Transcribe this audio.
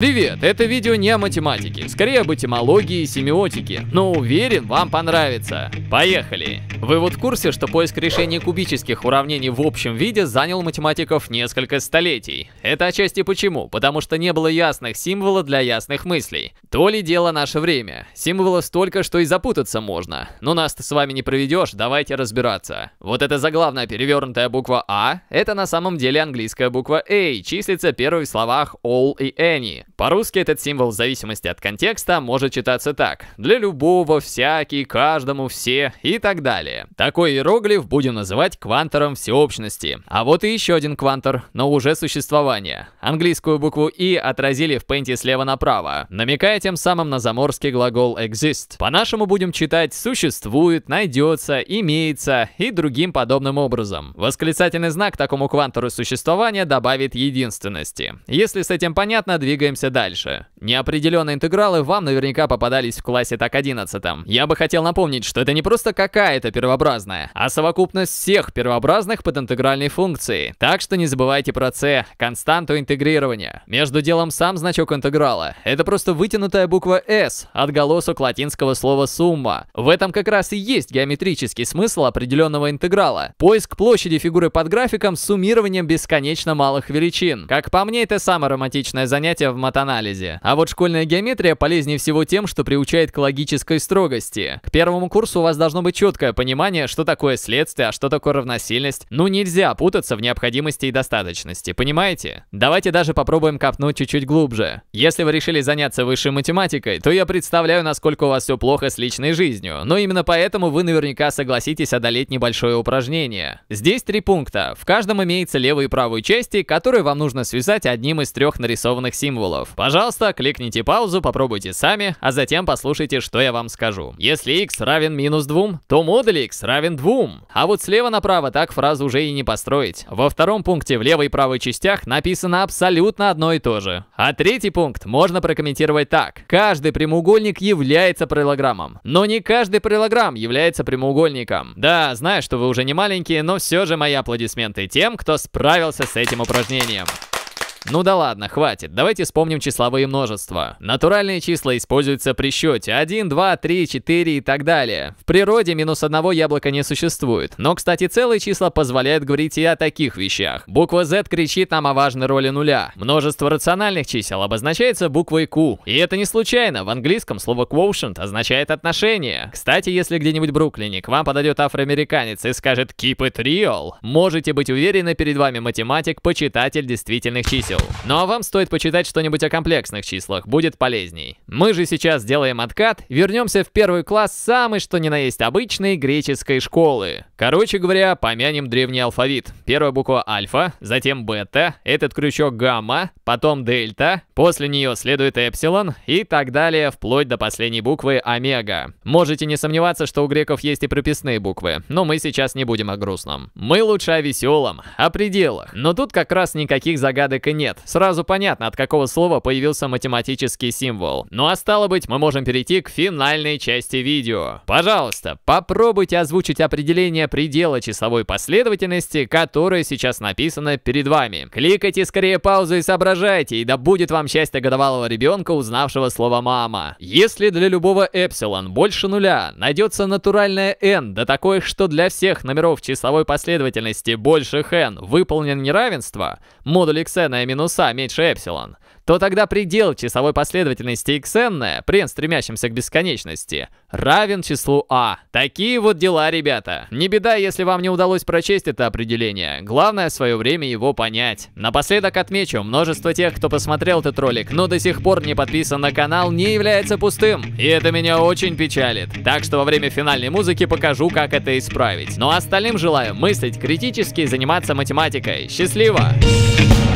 Привет! Это видео не о математике, скорее об этимологии и семиотике, но уверен, вам понравится. Поехали! Вы вот в курсе, что поиск решения кубических уравнений в общем виде занял математиков несколько столетий? Это отчасти почему? Потому что не было ясных символов для ясных мыслей. То ли дело наше время. Символов столько, что и запутаться можно. Но нас-то с вами не проведешь, давайте разбираться. Вот эта заглавная перевернутая буква А, это на самом деле английская буква A, числится первой в словах all и any. По-русски этот символ в зависимости от контекста может читаться так. Для любого, всякий, каждому, все и так далее. Такой иероглиф будем называть квантором всеобщности. А вот и еще один квантор, но уже существование. Английскую букву «и» отразили в пенте слева направо, намекая тем самым на заморский глагол «exist». По-нашему будем читать «существует», «найдется», «имеется» и другим подобным образом. Восклицательный знак такому квантору существования добавит единственности. Если с этим понятно, двигаемся двигаемся дальше. Неопределенные интегралы вам наверняка попадались в классе так 11. Я бы хотел напомнить, что это не просто какая-то первообразная, а совокупность всех первообразных под интегральной функцией. Так что не забывайте про c, константу интегрирования. Между делом сам значок интеграла. Это просто вытянутая буква s, отголосок латинского слова сумма. В этом как раз и есть геометрический смысл определенного интеграла. Поиск площади фигуры под графиком с суммированием бесконечно малых величин. Как по мне, это самое романтичное занятие в математике анализе. А вот школьная геометрия полезнее всего тем, что приучает к логической строгости. К первому курсу у вас должно быть четкое понимание, что такое следствие, а что такое равносильность. Ну нельзя путаться в необходимости и достаточности, понимаете? Давайте даже попробуем копнуть чуть-чуть глубже. Если вы решили заняться высшей математикой, то я представляю, насколько у вас все плохо с личной жизнью. Но именно поэтому вы наверняка согласитесь одолеть небольшое упражнение. Здесь три пункта. В каждом имеется левая и правая части, которые вам нужно связать одним из трех нарисованных символов вариантов. Пожалуйста, кликните паузу, попробуйте сами, а затем послушайте, что я вам скажу. Если x равен минус 2, то модуль x равен 2. А вот слева направо так фразу уже и не построить. Во втором пункте в левой и правой частях написано абсолютно одно и то же. А третий пункт можно прокомментировать так. Каждый прямоугольник является параллограммом. Но не каждый параллограмм является прямоугольником. Да, знаю, что вы уже не маленькие, но все же мои аплодисменты тем, кто справился с этим упражнением. Ну да ладно, хватит. Давайте вспомним числовые множества. Натуральные числа используются при счете 1, 2, 3, 4 и так далее. В природе минус одного яблока не существует. Но, кстати, целые числа позволяют говорить и о таких вещах. Буква Z кричит нам о важной роли нуля. Множество рациональных чисел обозначается буквой Q. И это не случайно. В английском слово quotient означает отношение. Кстати, если где-нибудь в Бруклине к вам подойдет афроамериканец и скажет «keep it real», можете быть уверены, перед вами математик, почитатель действительных чисел чисел. Ну а вам стоит почитать что-нибудь о комплексных числах, будет полезней. Мы же сейчас сделаем откат, вернемся в первый класс самый что ни на есть обычной греческой школы. Короче говоря, помянем древний алфавит. Первая буква альфа, затем бета, этот крючок гамма, потом дельта, после нее следует эпсилон и так далее, вплоть до последней буквы омега. Можете не сомневаться, что у греков есть и прописные буквы, но мы сейчас не будем о грустном. Мы лучше о веселом, о пределах. Но тут как раз никаких загадок и нет. Сразу понятно, от какого слова появился математический символ. Ну а стало быть, мы можем перейти к финальной части видео. Пожалуйста, попробуйте озвучить определение предела часовой последовательности, которое сейчас написано перед вами. Кликайте скорее паузу и соображайте, и да будет вам счастье годовалого ребенка, узнавшего слово «мама». Если для любого эпсилон больше нуля найдется натуральное n, да такое, что для всех номеров часовой последовательности больше n выполнено неравенство, модуль xn минуса меньше эпсилон, то тогда предел часовой последовательности xn, прен стремящимся к бесконечности, равен числу а. Такие вот дела, ребята. Не беда, если вам не удалось прочесть это определение. Главное в свое время его понять. Напоследок отмечу, множество тех, кто посмотрел этот ролик, но до сих пор не подписан на канал, не является пустым. И это меня очень печалит. Так что во время финальной музыки покажу, как это исправить. Ну а остальным желаю мыслить критически и заниматься математикой. Счастливо! Thank